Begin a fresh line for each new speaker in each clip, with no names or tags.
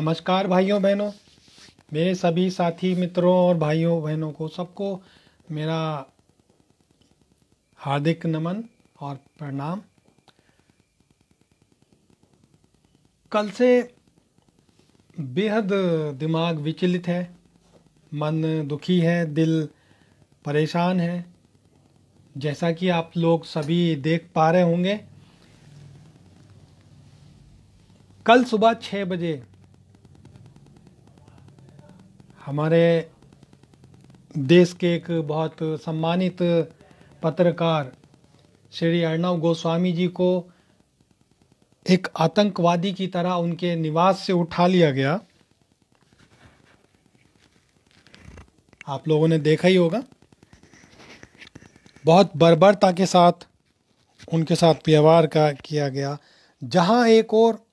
नमस्कार भाइयों बहनों मेरे सभी साथी मित्रों और भाइयों बहनों को सबको मेरा हार्दिक नमन और प्रणाम कल से बेहद दिमाग विचलित है मन दुखी है दिल परेशान है जैसा कि आप लोग सभी देख पा रहे होंगे कल सुबह छः बजे हमारे देश के एक बहुत सम्मानित पत्रकार श्री अर्णव गोस्वामी जी को एक आतंकवादी की तरह उनके निवास से उठा लिया गया आप लोगों ने देखा ही होगा बहुत बर्बरता के साथ उनके साथ व्यवहार का किया गया जहां एक और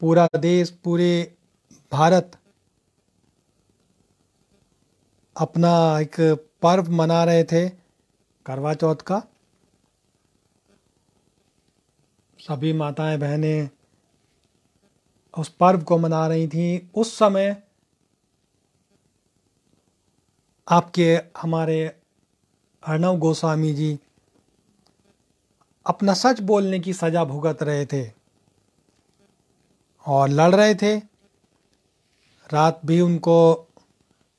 पूरा देश पूरे भारत अपना एक पर्व मना रहे थे करवा चौथ का सभी माताएं बहनें उस पर्व को मना रही थीं उस समय आपके हमारे अर्णव गोस्वामी जी अपना सच बोलने की सजा भुगत रहे थे और लड़ रहे थे रात भी उनको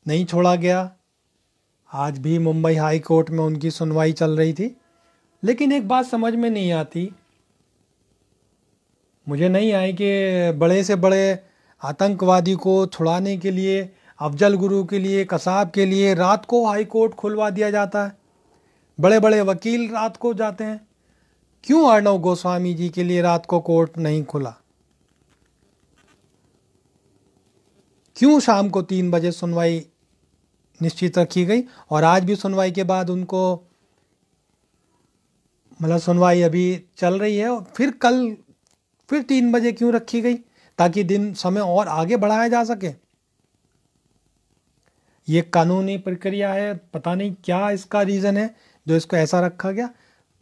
नहीं छोड़ा गया आज भी मुंबई हाई कोर्ट में उनकी सुनवाई चल रही थी लेकिन एक बात समझ में नहीं आती मुझे नहीं आई कि बड़े से बड़े आतंकवादी को छुड़ाने के लिए अफजल गुरु के लिए कसाब के लिए रात को हाई कोर्ट खुलवा दिया जाता है बड़े बड़े वकील रात को जाते हैं क्यों अर्णव गोस्वामी जी के लिए रात को कोर्ट नहीं खुला क्यों शाम को तीन बजे सुनवाई निश्चित रखी गई और आज भी सुनवाई के बाद उनको मतलब सुनवाई अभी चल रही है और फिर कल फिर तीन बजे क्यों रखी गई ताकि दिन समय और आगे बढ़ाया जा सके ये कानूनी प्रक्रिया है पता नहीं क्या इसका रीज़न है जो इसको ऐसा रखा गया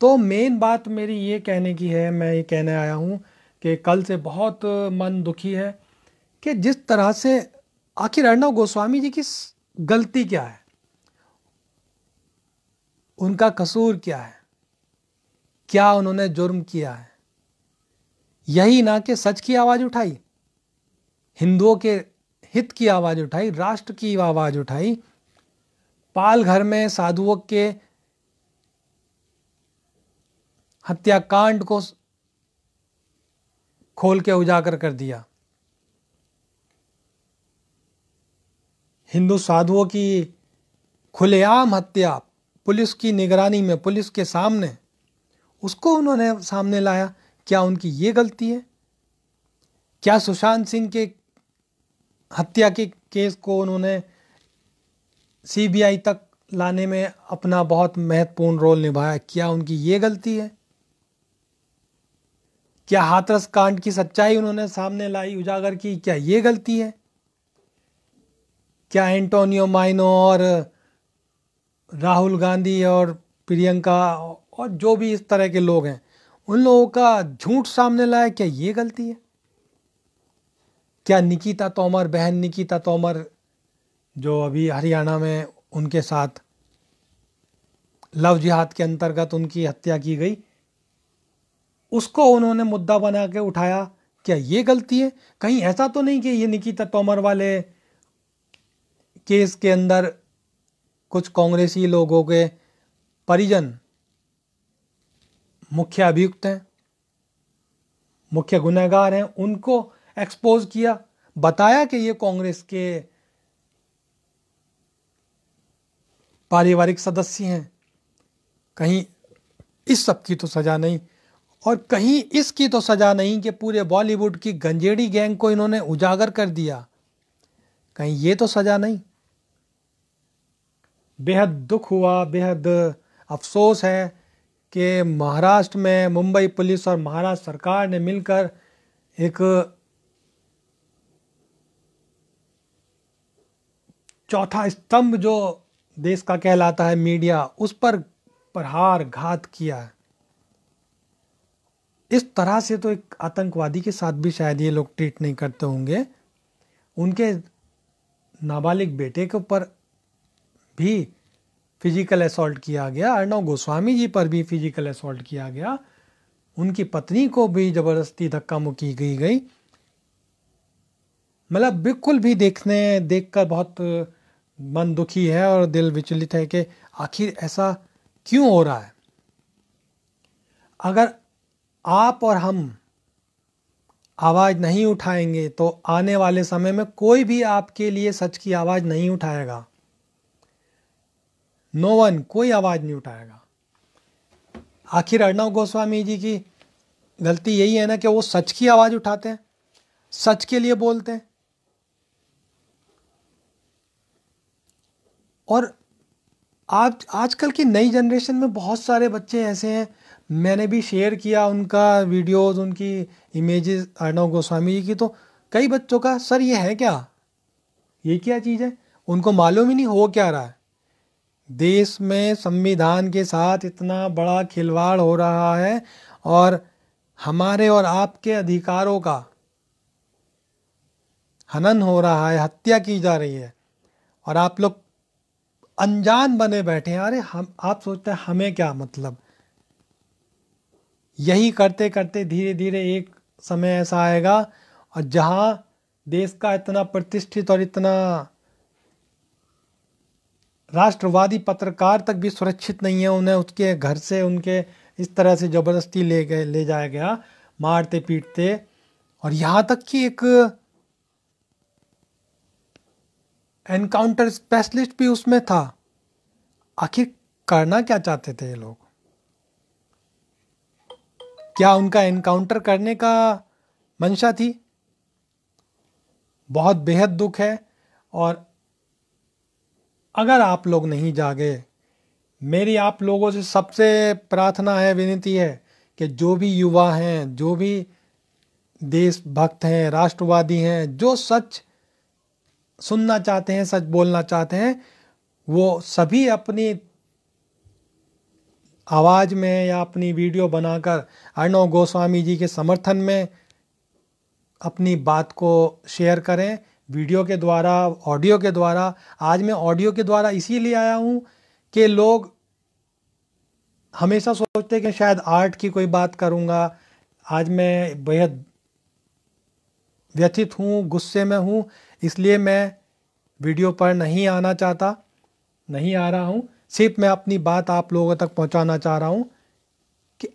तो मेन बात मेरी ये कहने की है मैं ये कहने आया हूँ कि कल से बहुत मन दुखी है कि जिस तरह से आखिर अर्णव गोस्वामी जी की गलती क्या है उनका कसूर क्या है क्या उन्होंने जुर्म किया है यही ना कि सच की आवाज़ उठाई हिंदुओं के हित की आवाज़ उठाई राष्ट्र की आवाज़ उठाई पाल घर में साधुओं के हत्याकांड को खोल के उजागर कर दिया हिंदू साधुओं की खुलेआम हत्या पुलिस की निगरानी में पुलिस के सामने उसको उन्होंने सामने लाया क्या उनकी ये गलती है क्या सुशांत सिंह के हत्या के केस को उन्होंने सीबीआई तक लाने में अपना बहुत महत्वपूर्ण रोल निभाया क्या उनकी ये गलती है क्या हाथरस कांड की सच्चाई उन्होंने सामने लाई उजागर की क्या ये गलती है क्या एंटोनियो माइनो और राहुल गांधी और प्रियंका और जो भी इस तरह के लोग हैं उन लोगों का झूठ सामने लाया क्या ये गलती है क्या निकिता तोमर बहन निकिता तोमर जो अभी हरियाणा में उनके साथ लव जिहाद के अंतर्गत उनकी हत्या की गई उसको उन्होंने मुद्दा बना के उठाया क्या ये गलती है कहीं ऐसा तो नहीं कि ये निकिता तोमर वाले केस के अंदर कुछ कांग्रेसी लोगों के परिजन मुख्य अभियुक्त हैं मुख्य गुनहगार हैं उनको एक्सपोज किया बताया कि ये कांग्रेस के पारिवारिक सदस्य हैं कहीं इस सब की तो सजा नहीं और कहीं इसकी तो सजा नहीं कि पूरे बॉलीवुड की गंजेड़ी गैंग को इन्होंने उजागर कर दिया कहीं ये तो सजा नहीं बेहद दुख हुआ बेहद अफसोस है कि महाराष्ट्र में मुंबई पुलिस और महाराष्ट्र सरकार ने मिलकर एक चौथा स्तंभ जो देश का कहलाता है मीडिया उस पर प्रहार घात किया इस तरह से तो एक आतंकवादी के साथ भी शायद ये लोग ट्रीट नहीं करते होंगे उनके नाबालिग बेटे के ऊपर भी फिजिकल असॉल्ट किया गया अर्णव गोस्वामी जी पर भी फिजिकल असॉल्ट किया गया उनकी पत्नी को भी जबरदस्ती धक्का मुक्की की गई मतलब बिल्कुल भी देखने देखकर बहुत मन दुखी है और दिल विचलित है कि आखिर ऐसा क्यों हो रहा है अगर आप और हम आवाज़ नहीं उठाएंगे तो आने वाले समय में कोई भी आपके लिए सच की आवाज़ नहीं उठाएगा नो वन कोई आवाज़ नहीं उठाएगा आखिर अर्णव गोस्वामी जी की गलती यही है ना कि वो सच की आवाज़ उठाते हैं सच के लिए बोलते हैं और आप आजकल की नई जनरेशन में बहुत सारे बच्चे ऐसे हैं मैंने भी शेयर किया उनका वीडियोस उनकी इमेजेस अर्णव गोस्वामी जी की तो कई बच्चों का सर ये है क्या ये क्या चीज़ है उनको मालूम ही नहीं हो क्या रहा है देश में संविधान के साथ इतना बड़ा खिलवाड़ हो रहा है और हमारे और आपके अधिकारों का हनन हो रहा है हत्या की जा रही है और आप लोग अनजान बने बैठे हैं अरे हम आप सोचते हैं हमें क्या मतलब यही करते करते धीरे धीरे एक समय ऐसा आएगा और जहाँ देश का इतना प्रतिष्ठित और इतना राष्ट्रवादी पत्रकार तक भी सुरक्षित नहीं है उन्हें उसके घर से उनके इस तरह से ज़बरदस्ती ले गए ले जाया गया मारते पीटते और यहाँ तक कि एक एनकाउंटर स्पेशलिस्ट भी उसमें था आखिर करना क्या चाहते थे ये लोग क्या उनका एनकाउंटर करने का मंशा थी बहुत बेहद दुख है और अगर आप लोग नहीं जागे मेरी आप लोगों से सबसे प्रार्थना है विनती है कि जो भी युवा हैं जो भी देशभक्त हैं राष्ट्रवादी हैं जो सच सुनना चाहते हैं सच बोलना चाहते हैं वो सभी अपनी आवाज़ में या अपनी वीडियो बनाकर अर्णव गोस्वामी जी के समर्थन में अपनी बात को शेयर करें वीडियो के द्वारा ऑडियो के द्वारा आज मैं ऑडियो के द्वारा इसीलिए आया हूँ कि लोग हमेशा सोचते हैं कि शायद आर्ट की कोई बात करूँगा आज मैं बेहद व्यथित हूँ गुस्से में हूँ इसलिए मैं वीडियो पर नहीं आना चाहता नहीं आ रहा हूँ सिर्फ मैं अपनी बात आप लोगों तक पहुँचाना चाह रहा हूँ कि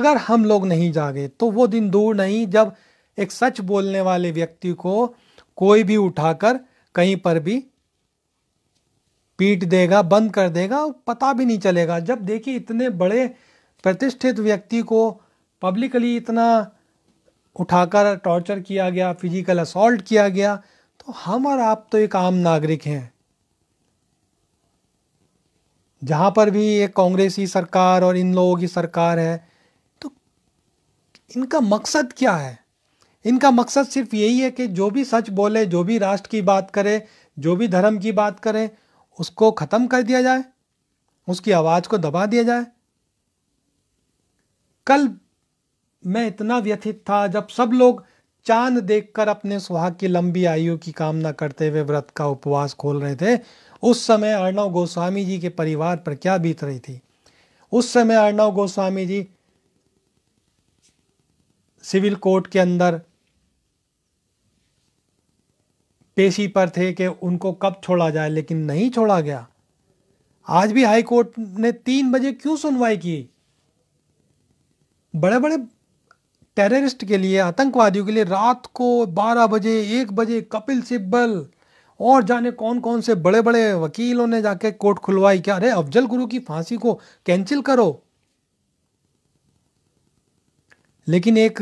अगर हम लोग नहीं जागे तो वो दिन दूर नहीं जब एक सच बोलने वाले व्यक्ति को कोई भी उठाकर कहीं पर भी पीट देगा बंद कर देगा पता भी नहीं चलेगा जब देखिए इतने बड़े प्रतिष्ठित व्यक्ति को पब्लिकली इतना उठाकर टॉर्चर किया गया फिजिकल असॉल्ट किया गया तो हम और आप तो एक आम नागरिक हैं जहां पर भी एक कांग्रेसी सरकार और इन लोगों की सरकार है तो इनका मकसद क्या है इनका मकसद सिर्फ यही है कि जो भी सच बोले जो भी राष्ट्र की बात करे जो भी धर्म की बात करे उसको ख़त्म कर दिया जाए उसकी आवाज़ को दबा दिया जाए कल मैं इतना व्यथित था जब सब लोग चांद देखकर अपने सुहाग की लंबी आयु की कामना करते हुए व्रत का उपवास खोल रहे थे उस समय अर्णव गोस्वामी जी के परिवार पर क्या बीत रही थी उस समय अर्णव गोस्वामी जी सिविल कोर्ट के अंदर पेशी पर थे कि उनको कब छोड़ा जाए लेकिन नहीं छोड़ा गया आज भी हाई कोर्ट ने तीन बजे क्यों सुनवाई की बड़े बड़े टेररिस्ट के लिए आतंकवादियों के लिए रात को बारह बजे एक बजे कपिल सिब्बल और जाने कौन कौन से बड़े बड़े वकीलों ने जाके कोर्ट खुलवाई क्या अरे अफजल गुरु की फांसी को कैंसिल करो लेकिन एक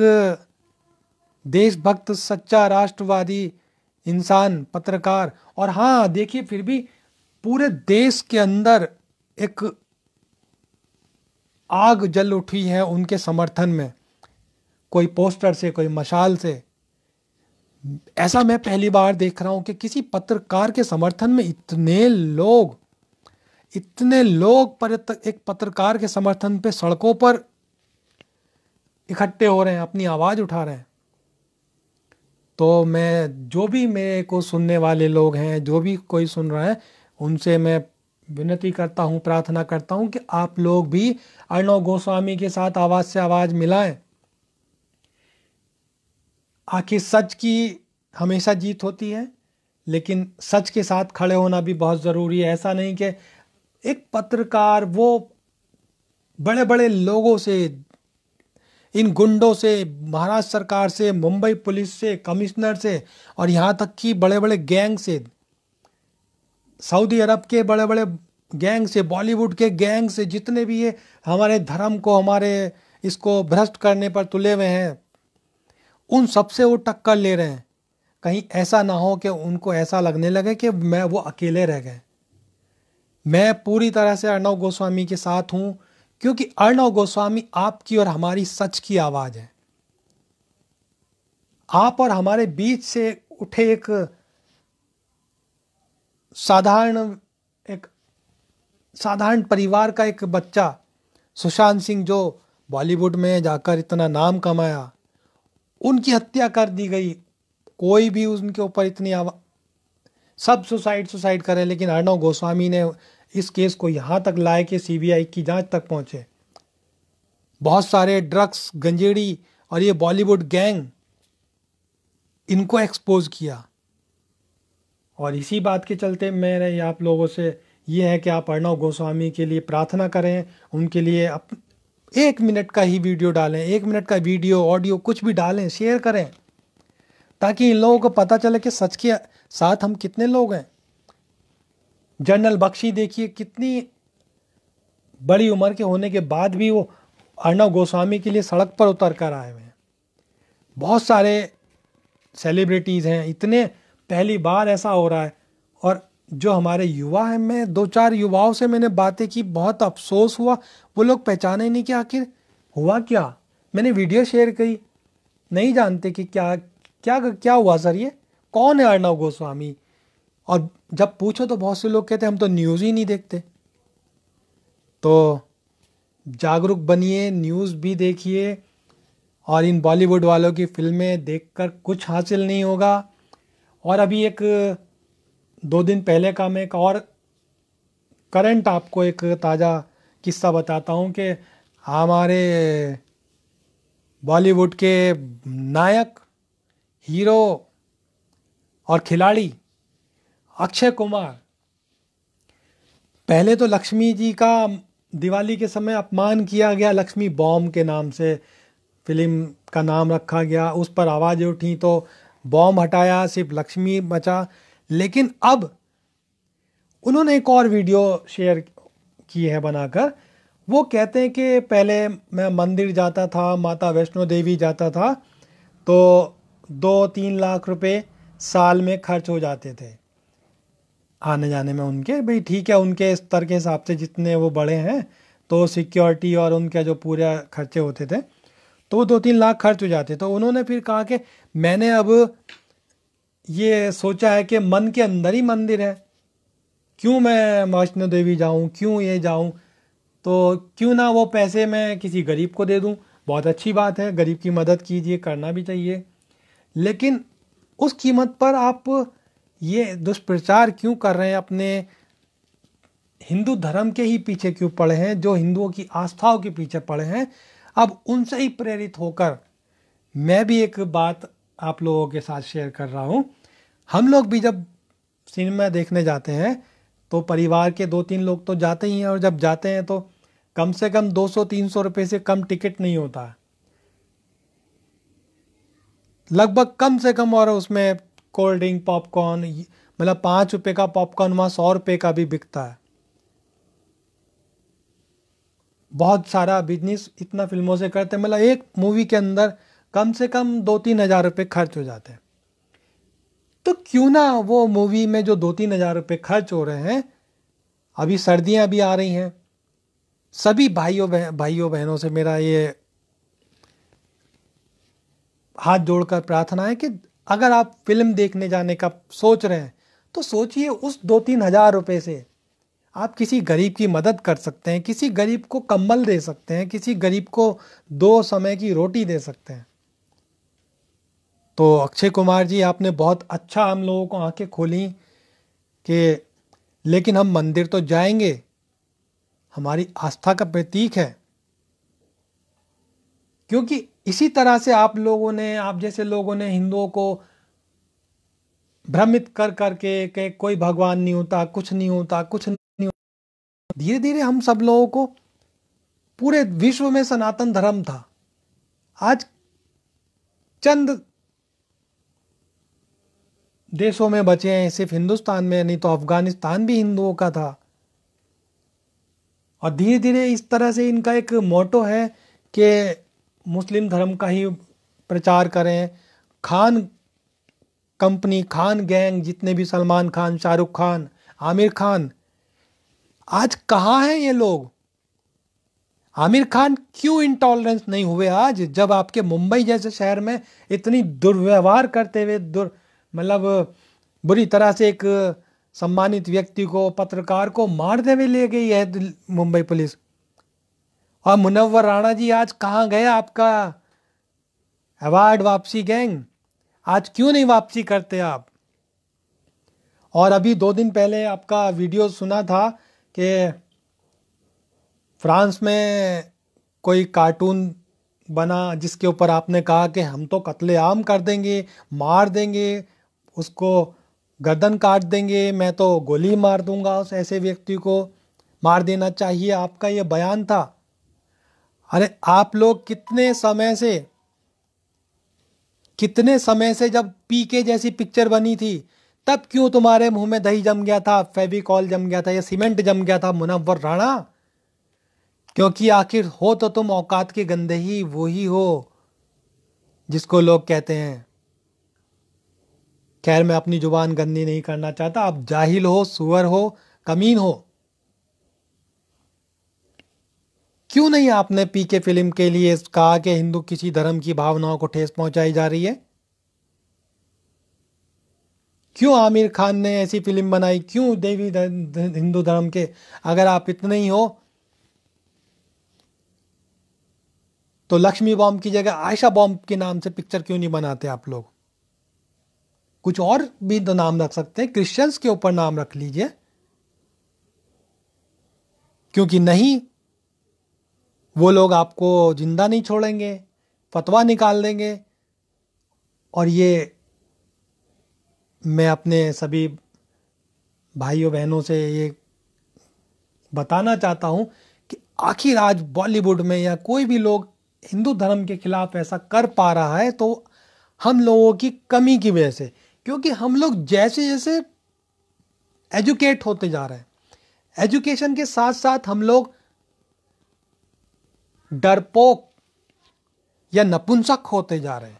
देशभक्त सच्चा राष्ट्रवादी इंसान पत्रकार और हाँ देखिए फिर भी पूरे देश के अंदर एक आग जल उठी है उनके समर्थन में कोई पोस्टर से कोई मशाल से ऐसा मैं पहली बार देख रहा हूं कि किसी पत्रकार के समर्थन में इतने लोग इतने लोग पर एक पत्रकार के समर्थन पे सड़कों पर इकट्ठे हो रहे हैं अपनी आवाज उठा रहे हैं तो मैं जो भी मेरे को सुनने वाले लोग हैं जो भी कोई सुन रहा है उनसे मैं विनती करता हूँ प्रार्थना करता हूँ कि आप लोग भी अर्णव गोस्वामी के साथ आवाज़ से आवाज़ मिलाएं आखिर सच की हमेशा जीत होती है लेकिन सच के साथ खड़े होना भी बहुत ज़रूरी है ऐसा नहीं कि एक पत्रकार वो बड़े बड़े लोगों से इन गुंडों से महाराष्ट्र सरकार से मुंबई पुलिस से कमिश्नर से और यहाँ तक कि बड़े बड़े गैंग से सऊदी अरब के बड़े बड़े गैंग से बॉलीवुड के गैंग से जितने भी ये हमारे धर्म को हमारे इसको भ्रष्ट करने पर तुले हुए हैं उन सबसे वो टक्कर ले रहे हैं कहीं ऐसा ना हो कि उनको ऐसा लगने लगे कि मैं वो अकेले रह गए मैं पूरी तरह से अर्णव गोस्वामी के साथ हूँ क्योंकि अर्णव गोस्वामी आपकी और हमारी सच की आवाज है आप और हमारे बीच से उठे एक साधारण एक साधारण परिवार का एक बच्चा सुशांत सिंह जो बॉलीवुड में जाकर इतना नाम कमाया उनकी हत्या कर दी गई कोई भी उनके ऊपर इतनी आवा सब सुसाइड सुसाइड करे लेकिन अर्णव गोस्वामी ने इस केस को यहाँ तक लाए कि सीबीआई की जांच तक पहुँचे बहुत सारे ड्रग्स गंजेड़ी और ये बॉलीवुड गैंग इनको एक्सपोज किया और इसी बात के चलते मेरे आप लोगों से ये है कि आप अर्णव गोस्वामी के लिए प्रार्थना करें उनके लिए अप एक मिनट का ही वीडियो डालें एक मिनट का वीडियो ऑडियो कुछ भी डालें शेयर करें ताकि इन लोगों को पता चले कि सच के साथ हम कितने लोग हैं जनरल बख्शी देखिए कितनी बड़ी उम्र के होने के बाद भी वो अर्णव गोस्वामी के लिए सड़क पर उतर कर आए हुए हैं बहुत सारे सेलिब्रिटीज़ हैं इतने पहली बार ऐसा हो रहा है और जो हमारे युवा हैं मैं दो चार युवाओं से मैंने बातें की बहुत अफसोस हुआ वो लोग पहचाने नहीं कि आखिर हुआ क्या मैंने वीडियो शेयर की नहीं जानते कि क्या क्या क्या हुआ सर ये कौन है अर्णव गोस्वामी और जब पूछो तो बहुत से लोग कहते हैं हम तो न्यूज़ ही नहीं देखते तो जागरूक बनिए न्यूज़ भी देखिए और इन बॉलीवुड वालों की फिल्में देखकर कुछ हासिल नहीं होगा और अभी एक दो दिन पहले का मैं एक और करंट आपको एक ताज़ा किस्सा बताता हूँ कि हमारे बॉलीवुड के नायक हीरो और खिलाड़ी अक्षय कुमार पहले तो लक्ष्मी जी का दिवाली के समय अपमान किया गया लक्ष्मी बॉम्ब के नाम से फिल्म का नाम रखा गया उस पर आवाज़ें उठी तो बॉम्ब हटाया सिर्फ लक्ष्मी बचा लेकिन अब उन्होंने एक और वीडियो शेयर की है बनाकर वो कहते हैं कि पहले मैं मंदिर जाता था माता वैष्णो देवी जाता था तो दो तीन लाख रुपए साल में खर्च हो जाते थे आने जाने में उनके भाई ठीक है उनके स्तर के हिसाब से जितने वो बड़े हैं तो सिक्योरिटी और उनके जो पूरे खर्चे होते थे तो दो तीन लाख खर्च हो जाते तो उन्होंने फिर कहा कि मैंने अब ये सोचा है कि मन के अंदर ही मंदिर है क्यों मैं वैष्णो देवी जाऊं क्यों ये जाऊं तो क्यों ना वो पैसे मैं किसी गरीब को दे दूं बहुत अच्छी बात है गरीब की मदद कीजिए करना भी चाहिए लेकिन उस कीमत पर आप ये दुष्प्रचार क्यों कर रहे हैं अपने हिंदू धर्म के ही पीछे क्यों पड़े हैं जो हिंदुओं की आस्थाओं के पीछे पड़े हैं अब उनसे ही प्रेरित होकर मैं भी एक बात आप लोगों के साथ शेयर कर रहा हूँ हम लोग भी जब सिनेमा देखने जाते हैं तो परिवार के दो तीन लोग तो जाते ही हैं और जब जाते हैं तो कम से कम 200-300 रुपए से कम टिकट नहीं होता लगभग कम से कम और उसमें कोल्ड ड्रिंक पॉपकॉर्न मतलब पांच रुपए का पॉपकॉर्न वहां सौ रुपए का भी बिकता है बहुत सारा बिजनेस इतना फिल्मों से करते हैं मतलब एक मूवी के अंदर कम से कम दो तीन हज़ार रुपये खर्च हो जाते हैं तो क्यों ना वो मूवी में जो दो तीन हज़ार रुपये खर्च हो रहे हैं अभी सर्दियां भी आ रही हैं सभी भाइयों बह, भाइयों बहनों से मेरा ये हाथ जोड़कर प्रार्थना है कि अगर आप फिल्म देखने जाने का सोच रहे हैं तो सोचिए उस दो तीन हज़ार रुपये से आप किसी गरीब की मदद कर सकते हैं किसी गरीब को कम्बल दे सकते हैं किसी गरीब को दो समय की रोटी दे सकते हैं तो अक्षय कुमार जी आपने बहुत अच्छा हम लोगों को आंखें खोली कि लेकिन हम मंदिर तो जाएंगे हमारी आस्था का प्रतीक है क्योंकि इसी तरह से आप लोगों ने आप जैसे लोगों ने हिंदुओं को भ्रमित कर करके के कोई भगवान नहीं होता कुछ नहीं होता कुछ नहीं होता धीरे धीरे हम सब लोगों को पूरे विश्व में सनातन धर्म था आज चंद देशों में बचे हैं सिर्फ हिंदुस्तान में नहीं तो अफगानिस्तान भी हिंदुओं का था और धीरे धीरे इस तरह से इनका एक मोटो है कि मुस्लिम धर्म का ही प्रचार करें खान कंपनी खान गैंग जितने भी सलमान खान शाहरुख खान आमिर खान आज कहाँ हैं ये लोग आमिर खान क्यों इंटॉलरेंस नहीं हुए आज जब आपके मुंबई जैसे शहर में इतनी दुर्व्यवहार करते हुए दुर मतलब बुरी तरह से एक सम्मानित व्यक्ति को पत्रकार को मारते हुए ले गई है मुंबई पुलिस और मुनव्वर राणा जी आज कहाँ गए आपका अवार्ड वापसी गैंग आज क्यों नहीं वापसी करते आप और अभी दो दिन पहले आपका वीडियो सुना था कि फ्रांस में कोई कार्टून बना जिसके ऊपर आपने कहा कि हम तो कत्लेआम कर देंगे मार देंगे उसको गर्दन काट देंगे मैं तो गोली मार दूंगा उस ऐसे व्यक्ति को मार देना चाहिए आपका ये बयान था अरे आप लोग कितने समय से कितने समय से जब पी के जैसी पिक्चर बनी थी तब क्यों तुम्हारे मुंह में दही जम गया था फेविकॉल जम गया था या सीमेंट जम गया था मुनव्वर राणा क्योंकि आखिर हो तो तुम औकात के गंदे ही वो ही हो जिसको लोग कहते हैं खैर मैं अपनी जुबान गंदी नहीं करना चाहता आप जाहिल हो सुअर हो कमीन हो क्यों नहीं आपने पी के फिल्म के लिए कहा कि हिंदू किसी धर्म की भावनाओं को ठेस पहुंचाई जा रही है क्यों आमिर खान ने ऐसी फिल्म बनाई क्यों देवी हिंदू धर्म के अगर आप इतने ही हो तो लक्ष्मी बॉम्ब की जगह आयशा बॉम्ब के नाम से पिक्चर क्यों नहीं बनाते आप लोग कुछ और भी तो नाम रख सकते हैं क्रिश्चियंस के ऊपर नाम रख लीजिए क्योंकि नहीं वो लोग आपको ज़िंदा नहीं छोड़ेंगे फतवा निकाल देंगे और ये मैं अपने सभी भाइयों बहनों से ये बताना चाहता हूँ कि आखिर आज बॉलीवुड में या कोई भी लोग हिंदू धर्म के खिलाफ ऐसा कर पा रहा है तो हम लोगों की कमी की वजह से क्योंकि हम लोग जैसे जैसे एजुकेट होते जा रहे हैं एजुकेशन के साथ साथ हम लोग डरपोक या नपुंसक होते जा रहे हैं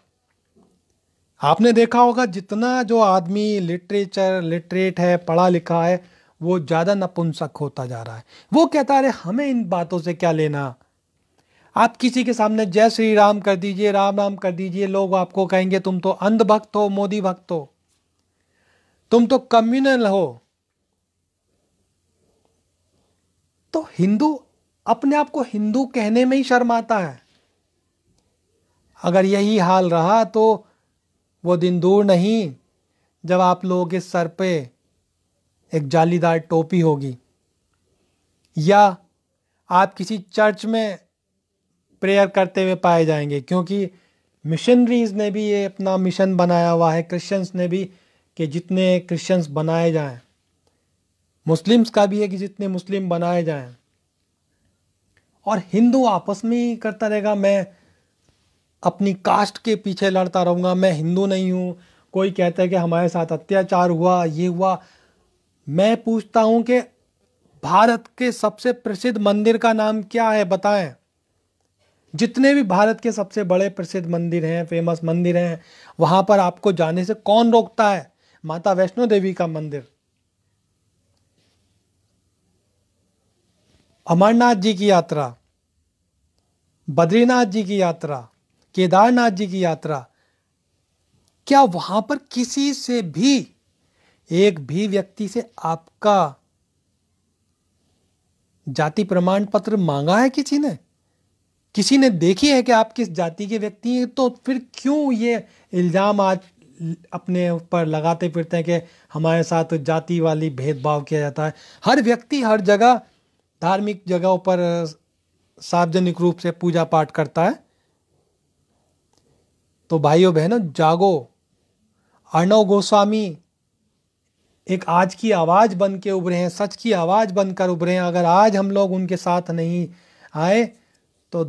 आपने देखा होगा जितना जो आदमी लिटरेचर लिटरेट है पढ़ा लिखा है वो ज़्यादा नपुंसक होता जा रहा है वो कहता है हमें इन बातों से क्या लेना आप किसी के सामने जय श्री राम कर दीजिए राम राम कर दीजिए लोग आपको कहेंगे तुम तो अंधभक्त हो मोदी भक्त हो तुम तो कम्युनल हो तो हिंदू अपने आप को हिंदू कहने में ही शर्म आता है अगर यही हाल रहा तो वो दिन दूर नहीं जब आप लोगों के सर पे एक जालीदार टोपी होगी या आप किसी चर्च में प्रेयर करते हुए पाए जाएंगे क्योंकि मिशनरीज ने भी ये अपना मिशन बनाया हुआ है क्रिश्चियंस ने भी कि जितने क्रिश्चियंस बनाए जाएं मुस्लिम्स का भी है कि जितने मुस्लिम बनाए जाएं और हिंदू आपस में ही करता रहेगा मैं अपनी कास्ट के पीछे लड़ता रहूंगा मैं हिंदू नहीं हूं कोई कहता है कि हमारे साथ अत्याचार हुआ ये हुआ मैं पूछता हूं कि भारत के सबसे प्रसिद्ध मंदिर का नाम क्या है बताएं जितने भी भारत के सबसे बड़े प्रसिद्ध मंदिर हैं फेमस मंदिर हैं वहां पर आपको जाने से कौन रोकता है माता वैष्णो देवी का मंदिर अमरनाथ जी की यात्रा बद्रीनाथ जी की यात्रा केदारनाथ जी की यात्रा क्या वहां पर किसी से भी एक भी व्यक्ति से आपका जाति प्रमाण पत्र मांगा है किसी ने किसी ने देखी है कि आप किस जाति के व्यक्ति हैं तो फिर क्यों ये इल्ज़ाम आज अपने ऊपर लगाते फिरते हैं कि हमारे साथ जाति वाली भेदभाव किया जाता है हर व्यक्ति हर जगह धार्मिक जगहों पर सार्वजनिक रूप से पूजा पाठ करता है तो भाइयों बहनों जागो अर्णव गोस्वामी एक आज की आवाज़ बन के उभरे हैं सच की आवाज़ बनकर उभरे हैं अगर आज हम लोग उनके साथ नहीं आए तो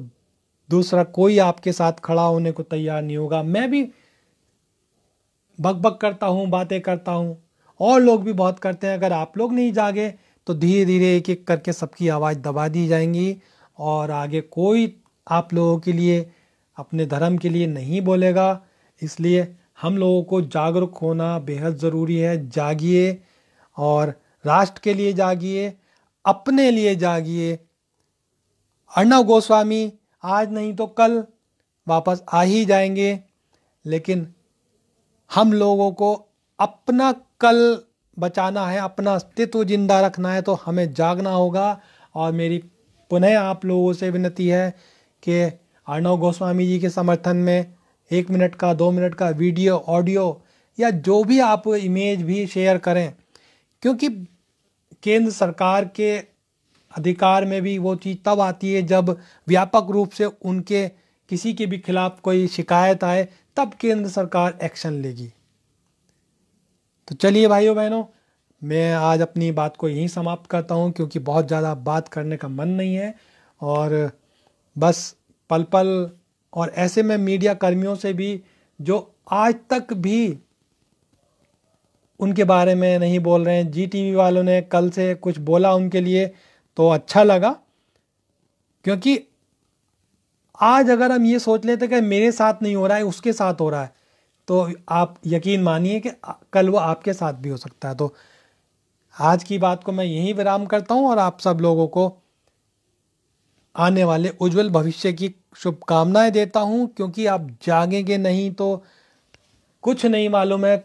दूसरा कोई आपके साथ खड़ा होने को तैयार नहीं होगा मैं भी बकबक बक करता हूं बातें करता हूं और लोग भी बहुत करते हैं अगर आप लोग नहीं जागे तो धीरे धीरे एक एक करके सबकी आवाज़ दबा दी जाएंगी और आगे कोई आप लोगों के लिए अपने धर्म के लिए नहीं बोलेगा इसलिए हम लोगों को जागरूक होना बेहद ज़रूरी है जागिए और राष्ट्र के लिए जागिए अपने लिए जागिए अर्णव गोस्वामी आज नहीं तो कल वापस आ ही जाएंगे लेकिन हम लोगों को अपना कल बचाना है अपना अस्तित्व जिंदा रखना है तो हमें जागना होगा और मेरी पुनः आप लोगों से विनती है कि अर्णव गोस्वामी जी के समर्थन में एक मिनट का दो मिनट का वीडियो ऑडियो या जो भी आप इमेज भी शेयर करें क्योंकि केंद्र सरकार के अधिकार में भी वो चीज़ तब आती है जब व्यापक रूप से उनके किसी के भी खिलाफ कोई शिकायत आए तब केंद्र सरकार एक्शन लेगी तो चलिए भाइयों बहनों मैं आज अपनी बात को यहीं समाप्त करता हूँ क्योंकि बहुत ज़्यादा बात करने का मन नहीं है और बस पल पल और ऐसे में मीडिया कर्मियों से भी जो आज तक भी उनके बारे में नहीं बोल रहे हैं जी टी वालों ने कल से कुछ बोला उनके लिए तो अच्छा लगा क्योंकि आज अगर हम ये सोच लेते कि मेरे साथ नहीं हो रहा है उसके साथ हो रहा है तो आप यकीन मानिए कि कल वो आपके साथ भी हो सकता है तो आज की बात को मैं यहीं विराम करता हूँ और आप सब लोगों को आने वाले उज्जवल भविष्य की शुभकामनाएं देता हूँ क्योंकि आप जागेंगे नहीं तो कुछ नहीं मालूम है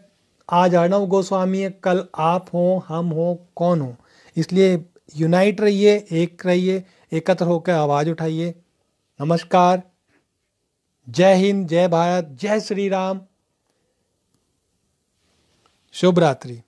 आज अर्णव गोस्वामी है कल आप हो हम हो कौन हो इसलिए यूनाइट रहिए एक रहिए एकत्र होकर आवाज़ उठाइए नमस्कार जय हिंद जय भारत जय श्री राम शुभ रात्रि